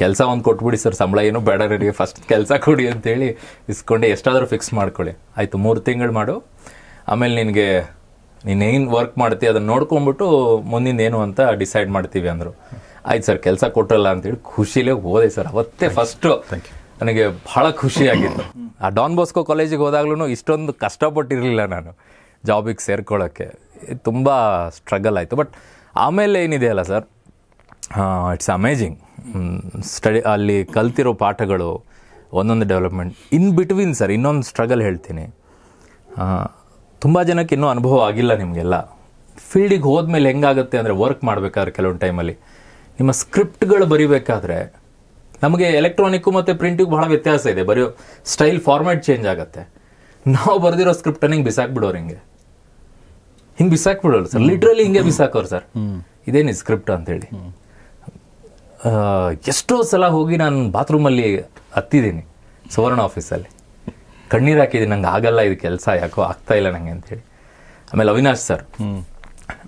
ಕೆಲಸ ಒಂದು ಕೊಟ್ಬಿಡಿ ಸರ್ ಸಂಬಳ ಏನು ಬೇಡ ನನಗೆ ಫಸ್ಟ್ ಕೆಲಸ ಕೊಡಿ ಅಂತೇಳಿ ಇಸ್ಕೊಂಡು ಎಷ್ಟಾದರೂ ಫಿಕ್ಸ್ ಮಾಡ್ಕೊಳ್ಳಿ ಆಯಿತು ಮೂರು ತಿಂಗಳು ಮಾಡು ಆಮೇಲೆ ನಿನಗೆ ನೀನೇನು ವರ್ಕ್ ಮಾಡ್ತೀವಿ ಅದನ್ನು ನೋಡ್ಕೊಂಬಿಟ್ಟು ಏನು ಅಂತ ಡಿಸೈಡ್ ಮಾಡ್ತೀವಿ ಅಂದರು ಆಯ್ತು ಸರ್ ಕೆಲಸ ಕೊಟ್ಟಲ್ಲ ಅಂತೇಳಿ ಖುಷಿಲೇ ಹೋದೆ ಸರ್ ಅವತ್ತೇ ಫಸ್ಟು ನನಗೆ ಭಾಳ ಖುಷಿಯಾಗಿತ್ತು ಆ ಡಾನ್ ಬೋಸ್ಕೋ ಕಾಲೇಜಿಗೆ ಹೋದಾಗ್ಲೂ ಇಷ್ಟೊಂದು ಕಷ್ಟಪಟ್ಟಿರಲಿಲ್ಲ ನಾನು ಜಾಬಿಗೆ ಸೇರ್ಕೊಳ್ಳೋಕ್ಕೆ ತುಂಬ ಸ್ಟ್ರಗಲ್ ಆಯಿತು ಬಟ್ ಆಮೇಲೆ ಏನಿದೆಯಲ್ಲ ಸರ್ ಇಟ್ಸ್ ಅಮೇಜಿಂಗ್ ಸ್ಟಡಿ ಅಲ್ಲಿ ಕಲ್ತಿರೋ ಪಾಠಗಳು ಒಂದೊಂದು ಡೆವಲಪ್ಮೆಂಟ್ ಇನ್ ಬಿಟ್ವೀನ್ ಸರ್ ಇನ್ನೊಂದು ಸ್ಟ್ರಗಲ್ ಹೇಳ್ತೀನಿ ತುಂಬ ಜನಕ್ಕೆ ಇನ್ನೂ ಅನುಭವ ಆಗಿಲ್ಲ ನಿಮಗೆಲ್ಲ ಫೀಲ್ಡಿಗೆ ಹೋದ್ಮೇಲೆ ಹೆಂಗಾಗುತ್ತೆ ಅಂದರೆ ವರ್ಕ್ ಮಾಡಬೇಕಾದ್ರೆ ಕೆಲವೊಂದು ಟೈಮಲ್ಲಿ ನಿಮ್ಮ ಸ್ಕ್ರಿಪ್ಟ್ಗಳು ಬರಿಬೇಕಾದ್ರೆ ನಮಗೆ ಎಲೆಕ್ಟ್ರಾನಿಕ್ಕು ಮತ್ತು ಪ್ರಿಂಟಿಗೂ ಭಾಳ ವ್ಯತ್ಯಾಸ ಇದೆ ಬರೆಯೋ ಸ್ಟೈಲ್ ಫಾರ್ಮ್ಯಾಟ್ ಚೇಂಜ್ ಆಗುತ್ತೆ ನಾವು ಬರೆದಿರೋ ಸ್ಕ್ರಿಪ್ಟನ್ನು ಹಿಂಗೆ ಬಿಸಾಕ್ಬಿಡೋರು ಹಿಂಗೆ ಹಿಂಗೆ ಬಿಸಾಕ್ಬಿಡೋರು ಸರ್ ಲಿಟ್ರಲಿ ಹಿಂಗೆ ಬಿಸಾಕೋರು ಸರ್ ಇದೇನು ಸ್ಕ್ರಿಪ್ಟ್ ಅಂತೇಳಿ ಎಷ್ಟೋ ಸಲ ಹೋಗಿ ನಾನು ಬಾತ್ರೂಮಲ್ಲಿ ಹತ್ತಿದ್ದೀನಿ ಸುವರ್ಣ ಆಫೀಸಲ್ಲಿ ಕಣ್ಣೀರು ಹಾಕಿದ್ದೀನಿ ನಂಗೆ ಆಗಲ್ಲ ಇದು ಕೆಲಸ ಯಾಕೋ ಆಗ್ತಾ ಇಲ್ಲ ನನಗೆ ಅಂಥೇಳಿ ಆಮೇಲೆ ಅವಿನಾಶ್ ಸರ್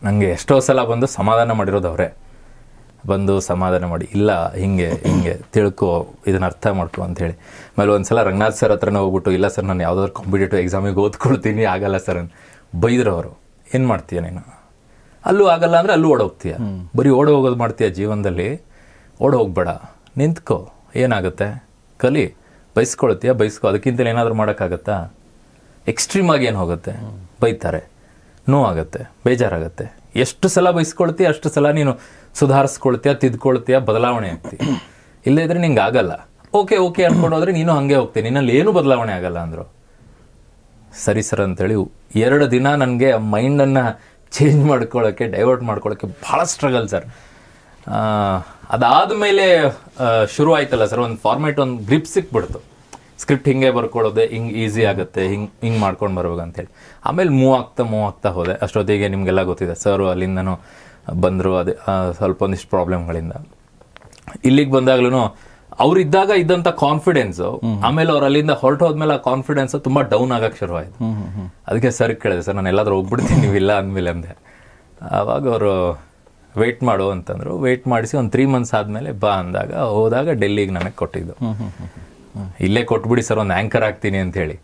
ನನಗೆ ಎಷ್ಟೋ ಸಲ ಬಂದು ಸಮಾಧಾನ ಮಾಡಿರೋದು ಅವರೇ ಬಂದು ಸಮಾಧಾನ ಮಾಡಿ ಇಲ್ಲ ಹಿಂಗೆ ಹಿಂಗೆ ತಿಳ್ಕೊ ಇದನ್ನ ಅರ್ಥ ಮಾಡ್ಕೊ ಅಂಥೇಳಿ ಆಮೇಲೆ ಒಂದು ಸಲ ರಂಗನಾಥ್ ಸರ್ ಹತ್ರನೇ ಹೋಗ್ಬಿಟ್ಟು ಇಲ್ಲ ಸರ್ ನಾನು ಯಾವುದಾದ್ರು ಕಾಂಪಿಟೇಟಿವ್ ಎಕ್ಸಾಮಿಗೆ ಓದ್ಕೊಳ್ತೀನಿ ಆಗಲ್ಲ ಸರ್ ಅಂತ ಬೈದ್ರು ಅವರು ಏನು ಮಾಡ್ತೀಯ ನೀನು ಅಲ್ಲೂ ಆಗಲ್ಲ ಅಂದರೆ ಅಲ್ಲೂ ಓಡೋಗ್ತೀಯ ಬರೀ ಓಡೋಗೋದು ಮಾಡ್ತೀಯ ಜೀವನದಲ್ಲಿ ಓಡ್ ಹೋಗ್ಬೇಡ ನಿಂತ್ಕೋ ಏನಾಗುತ್ತೆ ಕಲಿ ಬೈಸ್ಕೊಳ್ತೀಯ ಬೈಸ್ಕೊ ಅದಕ್ಕಿಂತಲೇ ಏನಾದರೂ ಮಾಡೋಕ್ಕಾಗತ್ತಾ ಎಕ್ಸ್ಟ್ರೀಮ್ ಆಗಿ ಏನು ಹೋಗುತ್ತೆ ಬೈತಾರೆ ನೋವಾಗುತ್ತೆ ಬೇಜಾರಾಗುತ್ತೆ ಎಷ್ಟು ಸಲ ಬೈಸ್ಕೊಳ್ತೀಯ ಅಷ್ಟು ಸಲ ನೀನು ಸುಧಾರಿಸ್ಕೊಳ್ತೀಯ ತಿದ್ಕೊಳ್ತೀಯ ಬದಲಾವಣೆ ಆಗ್ತಿ ಇಲ್ಲೇ ಇದ್ರೆ ನಿಂಗೆ ಆಗಲ್ಲ ಓಕೆ ಓಕೆ ಅಂದ್ಕೊಂಡು ಹೋದ್ರೆ ನೀನು ಹಂಗೆ ಹೋಗ್ತೀನಿ ನಿನ್ನಲ್ಲಿ ಏನು ಬದಲಾವಣೆ ಆಗಲ್ಲ ಅಂದರು ಸರಿ ಸರ್ ಅಂತೇಳಿ ಎರಡು ದಿನ ನನಗೆ ಮೈಂಡನ್ನು ಚೇಂಜ್ ಮಾಡ್ಕೊಳ್ಳೋಕ್ಕೆ ಡೈವರ್ಟ್ ಮಾಡ್ಕೊಳ್ಳೋಕ್ಕೆ ಭಾಳ ಸ್ಟ್ರಗಲ್ ಸರ್ ಅದಾದ ಮೇಲೆ ಶುರು ಆಯ್ತಲ್ಲ ಸರ್ ಒಂದು ಫಾರ್ಮೆಟ್ ಒಂದು ಗ್ರಿಪ್ ಸಿಕ್ಬಿಡ್ತು ಸ್ಕ್ರಿಪ್ಟ್ ಹಿಂಗೆ ಬರ್ಕೊಳ್ಳೋದೆ ಹಿಂಗೆ ಈಸಿ ಆಗುತ್ತೆ ಹಿಂಗ್ ಹಿಂಗೆ ಮಾಡ್ಕೊಂಡು ಬರ್ಬೇಕು ಹೇಳಿ ಆಮೇಲೆ ಮೂವ್ ಆಗ್ತಾ ಮೂವ್ ಆಗ್ತಾ ಹೋದೆ ಅಷ್ಟೊತ್ತಿಗೆ ನಿಮ್ಗೆಲ್ಲ ಗೊತ್ತಿದೆ ಸರ್ ಅಲ್ಲಿಂದನೂ ಬಂದರು ಅದೇ ಸ್ವಲ್ಪ ಒಂದಿಷ್ಟು ಪ್ರಾಬ್ಲಮ್ಗಳಿಂದ ಇಲ್ಲಿಗೆ ಬಂದಾಗ್ಲೂ ಅವ್ರಿದ್ದಾಗ ಇದ್ದಂಥ ಕಾನ್ಫಿಡೆನ್ಸು ಆಮೇಲೆ ಅವ್ರು ಅಲ್ಲಿಂದ ಹೊರಟೋದ್ಮೇಲೆ ಆ ಕಾನ್ಫಿಡೆನ್ಸ್ ತುಂಬ ಡೌನ್ ಆಗಕ್ಕೆ ಶುರು ಅದಕ್ಕೆ ಸರ್ ಕೇಳಿದೆ ಸರ್ ನಾನು ಎಲ್ಲಾದ್ರೂ ಹೋಗ್ಬಿಡ್ತೀನಿ ನೀವು ಇಲ್ಲ ಅಂದಮೇಲೆ ಅಂದೆ ಅವಾಗ ಅವರು ವೆಯ್ಟ್ ಮಾಡು ಅಂತಂದರು ವೆಯ್ಟ್ ಮಾಡಿಸಿ ಒಂದು ತ್ರೀ ಮಂತ್ಸ್ ಆದಮೇಲೆ ಬಾ ಅಂದಾಗ ಹೋದಾಗ ಡೆಲ್ಲಿಗೆ ನನಗೆ ಕೊಟ್ಟಿದ್ದು ಇಲ್ಲೇ ಕೊಟ್ಬಿಡಿ ಸರ್ ಒಂದು ಆ್ಯಂಕರ್ ಆಗ್ತೀನಿ ಅಂತ ಹೇಳಿ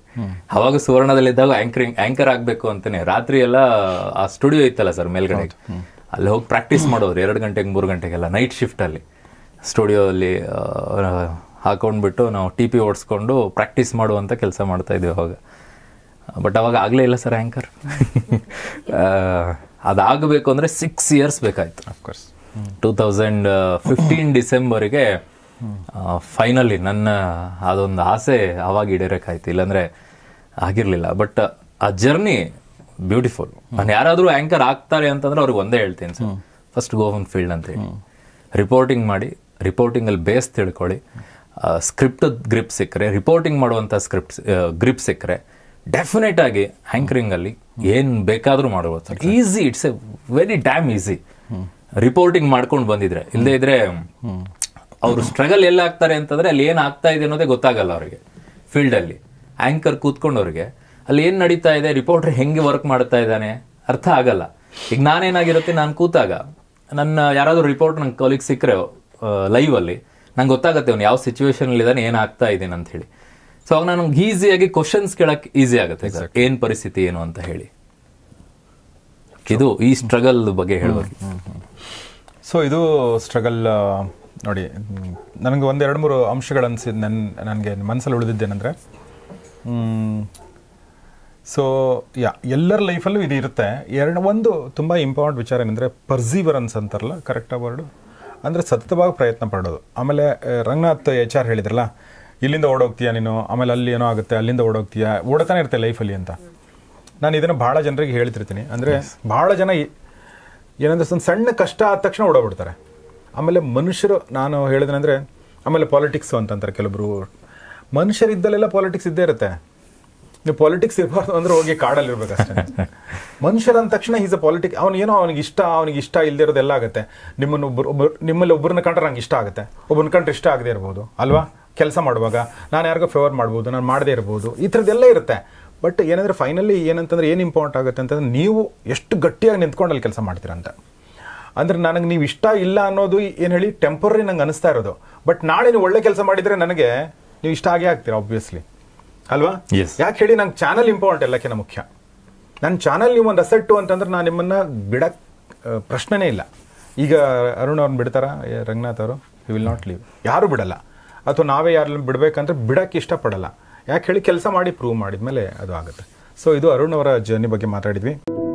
ಅವಾಗ ಸುವರ್ಣದಲ್ಲಿದ್ದಾಗ ಆಂಕರಿಂಗ್ ಆ್ಯಂಕರ್ ಆಗಬೇಕು ಅಂತಲೇ ರಾತ್ರಿ ಎಲ್ಲ ಆ ಸ್ಟುಡಿಯೋ ಇತ್ತಲ್ಲ ಸರ್ ಮೇಲ್ಗಡೆ ಅಲ್ಲಿ ಹೋಗಿ ಪ್ರಾಕ್ಟೀಸ್ ಮಾಡೋದು ಎರಡು ಗಂಟೆಗೆ ಮೂರು ಗಂಟೆಗೆಲ್ಲ ನೈಟ್ ಶಿಫ್ಟಲ್ಲಿ ಅಲ್ಲಿ ಹಾಕೊಂಡ್ಬಿಟ್ಟು ನಾವು ಟಿ ಪಿ ಓಡಿಸ್ಕೊಂಡು ಪ್ರಾಕ್ಟೀಸ್ ಮಾಡುವಂಥ ಕೆಲಸ ಇದ್ವಿ ಅವಾಗ ಬಟ್ ಅವಾಗ ಆಗಲೇ ಇಲ್ಲ ಸರ್ ಆ್ಯಂಕರ್ ಅದಾಗಬೇಕು ಅಂದರೆ ಸಿಕ್ಸ್ ಇಯರ್ಸ್ ಬೇಕಾಯಿತು ಅಫ್ಕೋರ್ಸ್ ಟೂ ತೌಸಂಡ್ ಫಿಫ್ಟೀನ್ ಡಿಸೆಂಬರಿಗೆ ಫೈನಲಿ ನನ್ನ ಅದೊಂದು ಆಸೆ ಅವಾಗ ಈಡೇರೋಕ್ಕಾಯ್ತು ಇಲ್ಲಾಂದರೆ ಆಗಿರಲಿಲ್ಲ ಬಟ್ uh, ಆ ಜರ್ನಿ ಬ್ಯೂಟಿಫುಲ್ ನಾನು ಯಾರಾದರೂ ಆ್ಯಂಕರ್ ಆಗ್ತಾರೆ ಅಂತಂದ್ರೆ ಅವ್ರಿಗೆ ಒಂದೇ ಹೇಳ್ತೀನಿ sir first go on field ಅಂತ ಹೇಳಿ ರಿಪೋರ್ಟಿಂಗ್ ಮಾಡಿ ರಿಪೋರ್ಟಿಂಗಲ್ಲಿ ಬೇಸ್ ತಿಳ್ಕೊಳ್ಳಿ ಸ್ಕ್ರಿಪ್ಟ್ ಗ್ರಿಪ್ ಸಿಕ್ಕರೆ ರಿಪೋರ್ಟಿಂಗ್ ಮಾಡುವಂಥ ಸ್ಕ್ರಿಪ್ಟ್ ಗ್ರಿಪ್ ಸಿಕ್ಕರೆ ಡೆಫಿನೆಟ್ ಆಗಿ ಆ್ಯಂಕರಿಂಗಲ್ಲಿ ಏನ್ ಬೇಕಾದರೂ ಮಾಡ್ಬೋದು easy it's a very damn easy reporting ಮಾಡ್ಕೊಂಡು ಬಂದಿದ್ರೆ ಇಲ್ಲದೇ ಇದ್ರೆ ಅವರು ಸ್ಟ್ರಗಲ್ ಎಲ್ಲ ಆಗ್ತಾರೆ ಅಂತಂದ್ರೆ ಅಲ್ಲಿ ಏನು ಆಗ್ತಾ ಇದೆ ಅನ್ನೋದೇ ಗೊತ್ತಾಗಲ್ಲ ಅವರಿಗೆ ಫೀಲ್ಡಲ್ಲಿ ಆ್ಯಂಕರ್ ಕೂತ್ಕೊಂಡವ್ರಿಗೆ ಅಲ್ಲಿ ಏನು ನಡೀತಾ ಇದೆ ರಿಪೋರ್ಟರ್ ಹೆಂಗೆ ವರ್ಕ್ ಮಾಡ್ತಾ ಇದ್ದಾನೆ ಅರ್ಥ ಆಗಲ್ಲ ಈಗ ನಾನೇನಾಗಿರುತ್ತೆ ನಾನು ಕೂತಾಗ ನನ್ನ ಯಾರಾದರೂ ರಿಪೋರ್ಟ್ ನನ್ನ ಕೊಲಿಗೆ ಸಿಕ್ಕರೆ ಲೈವಲ್ಲಿ ನಂಗೆ ಗೊತ್ತಾಗುತ್ತೆ ಅವ್ನು ಯಾವ ಸಿಚುವೇಶನಲ್ಲಿ ಇದ್ದಾನೆ ಏನಾಗ್ತಾ ಇದ್ದೀನಿ ಅಂತ ಹೇಳಿ ಸೊ ಅವಾಗ ನಾನು ಈಸಿಯಾಗಿ ಕ್ವಶನ್ಸ್ ಕೇಳಕ್ ಈಸಿ ಆಗುತ್ತೆ ಏನ್ ಪರಿಸ್ಥಿತಿ ಏನು ಅಂತ ಹೇಳಿ ಇದು ಈ ಸ್ಟ್ರಗಲ್ ಬಗ್ಗೆ ಹೇಳಬೇಕು ಸೊ ಇದು ಸ್ಟ್ರಗಲ್ ನೋಡಿ ನನಗೆ ಒಂದು ಎರಡು ಮೂರು ಅಂಶಗಳು ಅನ್ಸಿದ್ ನನ್ನ ನನಗೆ ಮನಸ್ಸಲ್ಲಿ ಉಳಿದಿದ್ದೇನೆಂದರೆ ಸೊ ಯಾ ಎಲ್ಲರ ಲೈಫಲ್ಲೂ ಇದು ಇರುತ್ತೆ ಎರಡು ಒಂದು ತುಂಬ ಇಂಪಾರ್ಟೆಂಟ್ ವಿಚಾರ ಏನಂದರೆ ಪರ್ಸಿವರೆನ್ಸ್ ಅಂತಾರಲ್ಲ ಕರೆಕ್ಟಾಗಿ ವರ್ಡು ಅಂದರೆ ಸತತವಾಗಿ ಪ್ರಯತ್ನ ಪಡೋದು ಆಮೇಲೆ ರಂಗನಾಥ್ ಎಚ್ ಆರ್ ಹೇಳಿದ್ರಲ್ಲ ಇಲ್ಲಿಂದ ಓಡೋಗ್ತೀಯಾ ನೀನು ಆಮೇಲೆ ಅಲ್ಲಿ ಏನೋ ಆಗುತ್ತೆ ಅಲ್ಲಿಂದ ಓಡೋಗ್ತೀಯಾ ಓಡತಾನೆ ಇರ್ತೆ ಲೈಫಲ್ಲಿ ಅಂತ ನಾನು ಇದನ್ನು ಭಾಳ ಜನರಿಗೆ ಹೇಳ್ತಿರ್ತೀನಿ ಅಂದರೆ ಭಾಳ ಜನ ಏನಂದ್ರೆ ಒಂದು ಸಣ್ಣ ಕಷ್ಟ ಆದ ತಕ್ಷಣ ಓಡೋಗ್ಬಿಡ್ತಾರೆ ಆಮೇಲೆ ಮನುಷ್ಯರು ನಾನು ಹೇಳಿದ್ರೆ ಆಮೇಲೆ ಪಾಲಿಟಿಕ್ಸು ಅಂತಂತಾರೆ ಕೆಲವರು ಮನುಷ್ಯರಿದ್ದಲ್ಲೆಲ್ಲ ಪಾಲಿಟಿಕ್ಸ್ ಇದ್ದೇ ಇರುತ್ತೆ ನೀವು ಪಾಲಿಟಿಕ್ಸ್ ಇರಬಾರ್ದು ಅಂದ್ರೆ ಹೋಗಿ ಕಾಡಲ್ಲಿರ್ಬೇಕಷ್ಟೇ ಮನುಷ್ಯರ ಅಂದ ತಕ್ಷಣ ಈಸ್ ಅ ಪಾಲಿಟಿಕ್ ಅವನೇನೋ ಅವ್ನಿಗೆ ಇಷ್ಟ ಅವ್ನಿಗೆ ಇಷ್ಟ ಇಲ್ಲದೇ ಇರೋದೆಲ್ಲ ಆಗುತ್ತೆ ನಿಮ್ಮನ್ನು ಒಬ್ಬರು ಒಬ್ಬರು ನಿಮ್ಮಲ್ಲಿ ಒಬ್ಬರನ್ನ ಕಂಡ್ರೆ ನಂಗೆ ಇಷ್ಟ ಆಗುತ್ತೆ ಒಬ್ಬನ ಕಂಡ್ರೆ ಇಷ್ಟ ಆಗದೆ ಇರ್ಬೋದು ಅಲ್ವಾ ಕೆಲಸ ಮಾಡುವಾಗ ನಾನು ಯಾರಿಗೋ ಫೇವರ್ ಮಾಡ್ಬೋದು ನಾನು ಮಾಡದೇ ಇರ್ಬೋದು ಈ ಥರದ್ದೆಲ್ಲ ಇರುತ್ತೆ ಬಟ್ ಏನಂದರೆ ಫೈನಲಿ ಏನಂತಂದ್ರೆ ಏನು ಇಂಪಾರ್ಟೆಂಟ್ ಆಗುತ್ತೆ ಅಂತಂದ್ರೆ ನೀವು ಎಷ್ಟು ಗಟ್ಟಿಯಾಗಿ ನಿಂತ್ಕೊಂಡು ಅಲ್ಲಿ ಕೆಲಸ ಮಾಡ್ತೀರಂತ ಅಂದರೆ ನನಗೆ ನೀವು ಇಷ್ಟ ಇಲ್ಲ ಅನ್ನೋದು ಏನು ಹೇಳಿ ಟೆಂಪರರಿ ನಂಗೆ ಅನಿಸ್ತಾ ಇರೋದು ಬಟ್ ನಾಳೆ ನೀವು ಒಳ್ಳೆ ಕೆಲಸ ಮಾಡಿದರೆ ನನಗೆ ನೀವು ಇಷ್ಟ ಆಗೇ ಆಗ್ತೀರಾ ಆಬ್ವಿಯಸ್ಲಿ ಅಲ್ವಾ ಯಾಕೆ ಹೇಳಿ ನಂಗೆ ಚಾನಲ್ ಇಂಪಾರ್ಟೆಂಟ್ ಎಲ್ಲಕ್ಕಿಂತ ಮುಖ್ಯ ನನ್ನ ಚಾನಲ್ ನೀವು ಒಂದು ಅಸೆಟ್ಟು ಅಂತಂದ್ರೆ ನಾನು ನಿಮ್ಮನ್ನು ಬಿಡ ಪ್ರಶ್ನೆನೇ ಇಲ್ಲ ಈಗ ಅರುಣ್ ಅವ್ರನ್ನ ಬಿಡ್ತಾರಾ ರಂಗನಾಥ್ ಅವರು ಯು ವಿಲ್ ನಾಟ್ ಲೀವ್ ಯಾರೂ ಬಿಡಲ್ಲ ಅಥವಾ ನಾವೇ ಯಾರನ್ನು ಬಿಡಬೇಕಂದ್ರೆ ಬಿಡಕ್ಕೆ ಇಷ್ಟಪಡಲ್ಲ ಯಾಕೆ ಹೇಳಿ ಕೆಲಸ ಮಾಡಿ ಪ್ರೂವ್ ಮಾಡಿದ ಮೇಲೆ ಅದು ಆಗುತ್ತೆ ಸೊ ಇದು ಅರುಣ್ ಅವರ ಜರ್ನಿ ಬಗ್ಗೆ ಮಾತಾಡಿದ್ವಿ